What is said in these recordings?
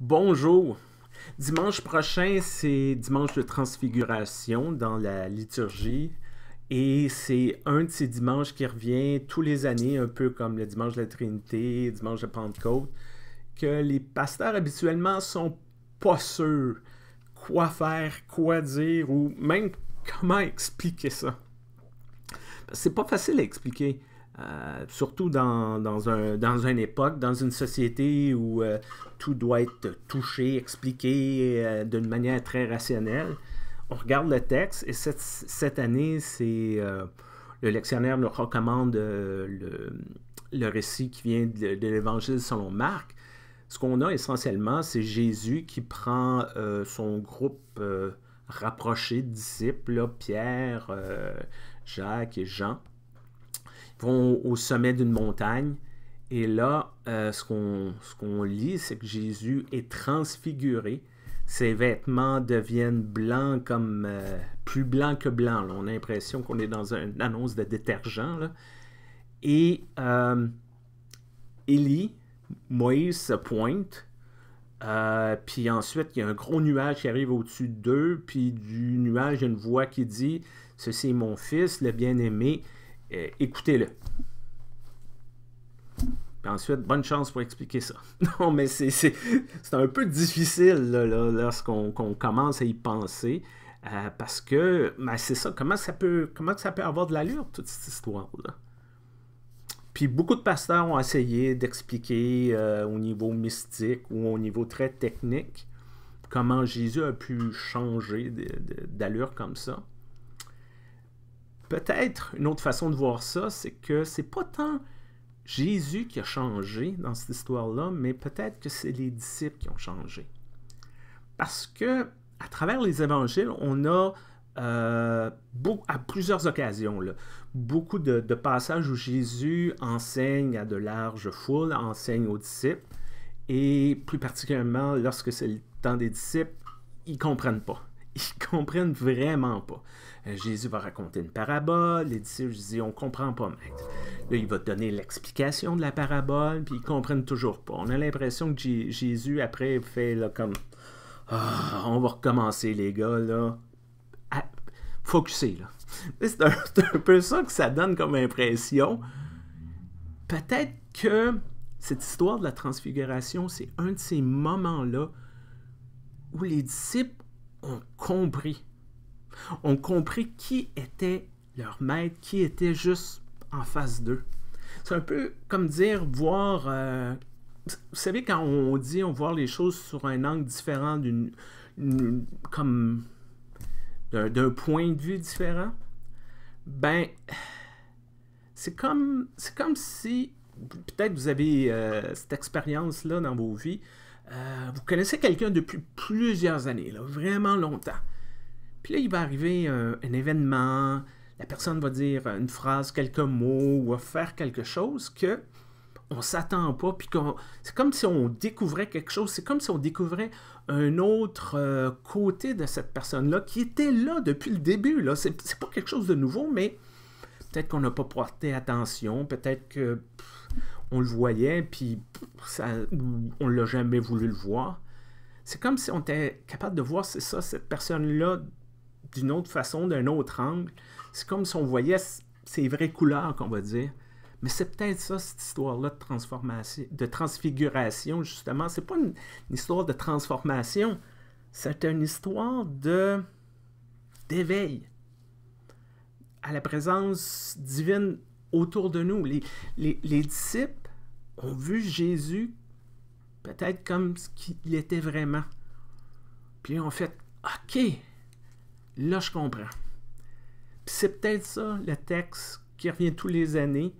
Bonjour. Dimanche prochain, c'est dimanche de transfiguration dans la liturgie. Et c'est un de ces dimanches qui revient tous les années, un peu comme le dimanche de la Trinité, dimanche de Pentecôte, que les pasteurs habituellement sont pas sûrs quoi faire, quoi dire ou même comment expliquer ça. C'est pas facile à expliquer. Euh, surtout dans, dans, un, dans une époque, dans une société où euh, tout doit être touché, expliqué euh, d'une manière très rationnelle. On regarde le texte et cette, cette année, c'est le lectionnaire nous recommande le, le, récit qui vient de, l'Évangile selon Marc. Ce qu'on a essentiellement, c'est Jésus qui prend son groupe rapproché de disciples, Pierre, Jacques et Jean, vont au sommet d'une montagne. Et là, euh, ce qu'on lit, c'est que Jésus est transfiguré. Ses vêtements deviennent blancs comme euh, plus blancs que blancs. On a l'impression qu'on est dans une annonce de détergent. Et euh, Élie, Moïse se pointe. puis ensuite, il y a un gros nuage qui arrive au-dessus d'eux. Puis du nuage, il y a une voix qui dit Ceci est mon fils, le bien-aimé. Euh, écoutez-le. Puis ensuite, bonne chance pour expliquer ça. non, mais c'est un peu difficile lorsqu'on commence à y penser. Euh, parce que ben, c'est ça, comment ça peut comment ça peut avoir de l'allure, toute cette histoire-là? Puis beaucoup de pasteurs ont essayé d'expliquer euh, au niveau mystique ou au niveau très technique comment Jésus a pu changer d'allure comme ça. Peut-être une autre façon de voir ça, c'est que c'est pas tant Jésus qui a changé dans cette histoire-là, mais peut-être que c'est les disciples qui ont changé. Parce que à travers les évangiles, on a euh, à plusieurs occasions beaucoup de, passages où Jésus enseigne à de larges foules, enseigne aux disciples, et plus particulièrement lorsque c'est le temps des disciples, ils comprennent pas ils comprennent vraiment pas. Euh, Jésus va raconter une parabole, les disciples disent on comprend pas, maître. Là, il va donner l'explication de la parabole, puis ils comprennent toujours pas. On a l'impression que Jésus, après, fait là, comme ah, on va recommencer, les gars, là. Focuser, là. C'est un, peu ça que ça donne comme impression. Peut-être que cette histoire de la transfiguration, c'est un de ces moments-là où les disciples ont compris. Ont compris qui était leur maître, qui était juste en face d'eux. C'est un peu comme dire voir. Euh, vous savez, quand on dit on voit les choses sur un angle différent, d'une, comme d'un, point de vue différent, ben, c'est comme, c'est comme si, peut-être vous avez euh, cette expérience-là dans vos vies, euh, vous connaissez quelqu'un depuis plusieurs années, vraiment longtemps. Puis là, il va arriver euh, un, événement, la personne va dire euh, une phrase, quelques mots, ou va faire quelque chose que on s'attend pas, puis c'est comme si on découvrait quelque chose, c'est comme si on découvrait un autre côté de cette personne-là qui était là depuis le début. Là. C'est, pas quelque chose de nouveau, mais peut-être qu'on n'a pas porté attention, peut-être que on le voyait, puis ça, on l'a jamais voulu le voir. C'est comme si on était capable de voir, c'est ça, cette personne-là d'une autre façon, d'un autre angle. C'est comme si on voyait ses vraies couleurs, qu'on va dire. Mais c'est peut-être ça, cette histoire-là de transformation, de transfiguration, justement. C'est pas une, histoire de transformation, c'est une histoire de d'éveil à la présence divine autour de nous. Les, les, les disciples ont vu Jésus peut-être comme ce qu'il était vraiment. Puis ils ont fait OK, là je comprends. c'est peut-être ça le texte qui revient tous les années,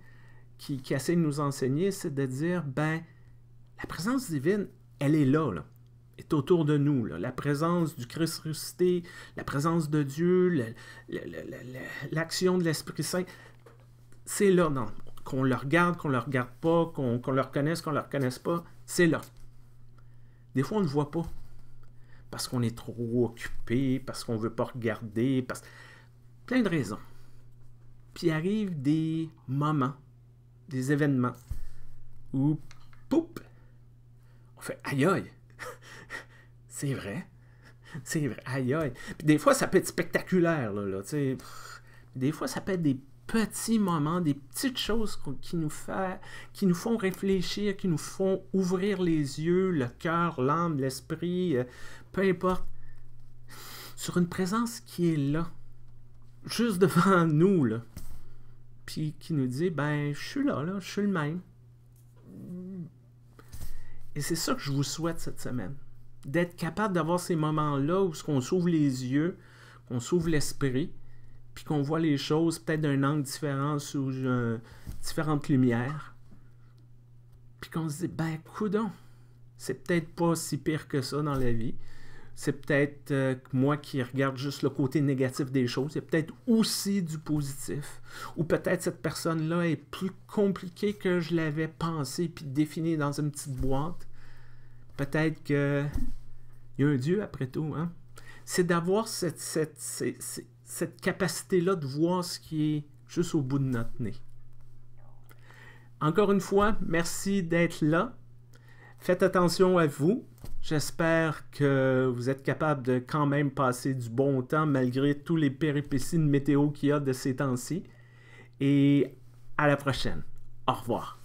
qui, qui essaie de nous enseigner, c'est de dire ben, la présence divine, elle est là, là est autour de nous. La présence du Christ ressuscité, la présence de Dieu, l'action de l'Esprit Saint, c'est là. qu'on le regarde, qu'on le regarde pas, qu'on le reconnaisse, qu'on le reconnaisse pas, c'est là. Des fois, on ne le voit pas. Parce qu'on est trop occupé, parce qu'on ne veut pas regarder, parce. plein de raisons. Puis arrive des moments, des événements, où, poup, on fait aïe aïe. c'est vrai. C'est vrai, aïe aïe. Puis des fois, ça peut être spectaculaire, là, là tu sais. Des fois, ça peut être des petits moments, des petites choses qui nous, qui nous font réfléchir, qui nous font ouvrir les yeux, le cœur, l'âme, l'esprit, euh, peu importe, sur une présence qui est là, juste devant nous, là, puis qui nous dit, ben, je suis là, là, je suis le même. Et c'est ça que je vous souhaite cette semaine, d'être capable d'avoir ces moments-là où on s'ouvre les yeux, qu'on s'ouvre l'esprit, puis qu'on voit les choses peut-être d'un angle différent, sous différentes lumières, puis qu'on se dit, ben, coudon, c'est peut-être pas si pire que ça dans la vie. C'est peut-être euh, moi qui regarde juste le côté négatif des choses. c'est peut-être aussi du positif. Ou peut-être cette personne-là est plus compliquée que je l'avais pensé puis définie dans une petite boîte. Peut-être que y a un Dieu après tout. Hein? C'est d'avoir cette, cette, cette capacité-là de voir ce qui est juste au bout de notre nez. Encore une fois, merci d'être là. Faites attention à vous. J'espère que vous êtes capable de quand même passer du bon temps malgré tous les péripéties de météo qu'il y a de ces temps-ci. Et à la prochaine. Au revoir.